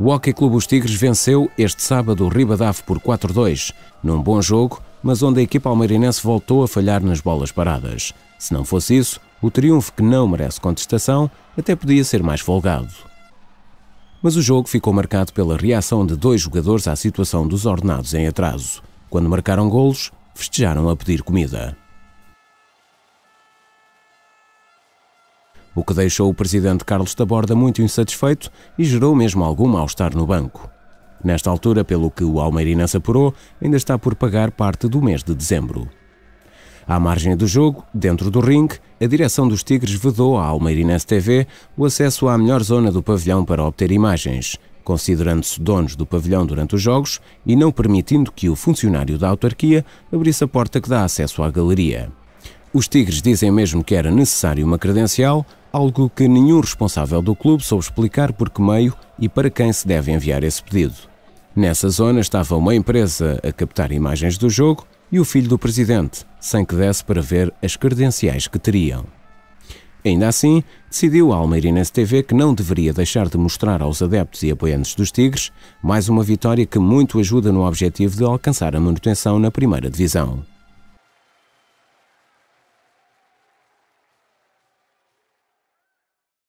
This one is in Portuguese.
O Hockey Clube Os Tigres venceu este sábado o Ribadav por 4-2, num bom jogo, mas onde a equipa almeirinense voltou a falhar nas bolas paradas. Se não fosse isso, o triunfo que não merece contestação até podia ser mais folgado. Mas o jogo ficou marcado pela reação de dois jogadores à situação dos ordenados em atraso. Quando marcaram golos, festejaram a pedir comida. o que deixou o presidente Carlos Taborda muito insatisfeito e gerou mesmo algum mal-estar no banco. Nesta altura, pelo que o Almeirinense apurou, ainda está por pagar parte do mês de dezembro. À margem do jogo, dentro do ringue, a direção dos Tigres vedou à Almeirinense TV o acesso à melhor zona do pavilhão para obter imagens, considerando-se donos do pavilhão durante os jogos e não permitindo que o funcionário da autarquia abrisse a porta que dá acesso à galeria. Os Tigres dizem mesmo que era necessário uma credencial, algo que nenhum responsável do clube soube explicar por que meio e para quem se deve enviar esse pedido. Nessa zona estava uma empresa a captar imagens do jogo e o filho do presidente, sem que desse para ver as credenciais que teriam. Ainda assim, decidiu a Almeirinense TV que não deveria deixar de mostrar aos adeptos e apoiantes dos Tigres mais uma vitória que muito ajuda no objetivo de alcançar a manutenção na primeira divisão.